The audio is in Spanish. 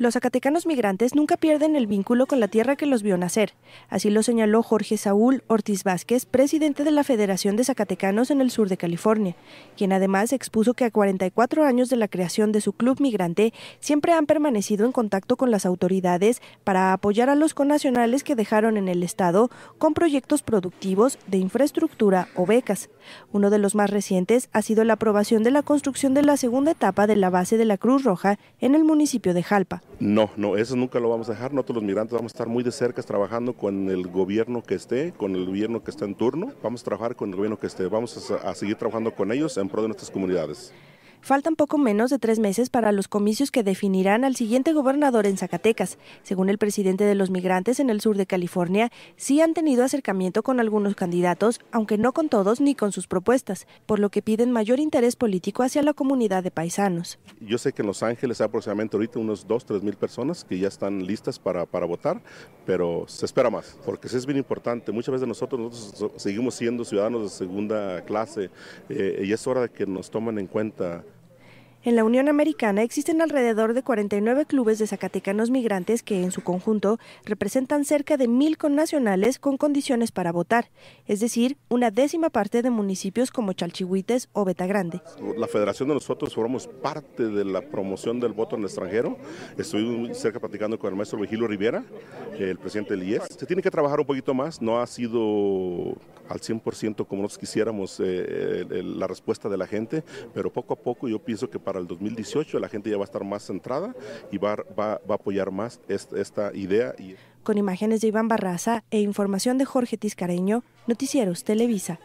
Los zacatecanos migrantes nunca pierden el vínculo con la tierra que los vio nacer. Así lo señaló Jorge Saúl Ortiz Vázquez, presidente de la Federación de Zacatecanos en el sur de California, quien además expuso que a 44 años de la creación de su club migrante siempre han permanecido en contacto con las autoridades para apoyar a los connacionales que dejaron en el Estado con proyectos productivos de infraestructura o becas. Uno de los más recientes ha sido la aprobación de la construcción de la segunda etapa de la base de la Cruz Roja en el municipio de Jalpa. No, no, eso nunca lo vamos a dejar. Nosotros los migrantes vamos a estar muy de cerca trabajando con el gobierno que esté, con el gobierno que está en turno. Vamos a trabajar con el gobierno que esté, vamos a, a seguir trabajando con ellos en pro de nuestras comunidades. Faltan poco menos de tres meses para los comicios que definirán al siguiente gobernador en Zacatecas. Según el presidente de los migrantes en el sur de California, sí han tenido acercamiento con algunos candidatos, aunque no con todos ni con sus propuestas, por lo que piden mayor interés político hacia la comunidad de paisanos. Yo sé que en Los Ángeles hay aproximadamente ahorita unos 2, 3 mil personas que ya están listas para, votar, pero se espera más, porque es bien importante. Muchas veces nosotros, seguimos siendo ciudadanos de segunda clase eh, y es hora de que nos tomen en cuenta en la Unión Americana existen alrededor de 49 clubes de zacatecanos migrantes que en su conjunto representan cerca de mil connacionales con condiciones para votar, es decir, una décima parte de municipios como Chalchihuites o Betagrande. La federación de nosotros formamos parte de la promoción del voto en el extranjero. muy cerca platicando con el maestro Vigilo Rivera, el presidente del IES. Se tiene que trabajar un poquito más, no ha sido al 100% como nos quisiéramos eh, la respuesta de la gente, pero poco a poco yo pienso que para el 2018 la gente ya va a estar más centrada y va, va, va a apoyar más esta, idea. Y... Con imágenes de Iván Barraza e información de Jorge Tiscareño, Noticieros Televisa.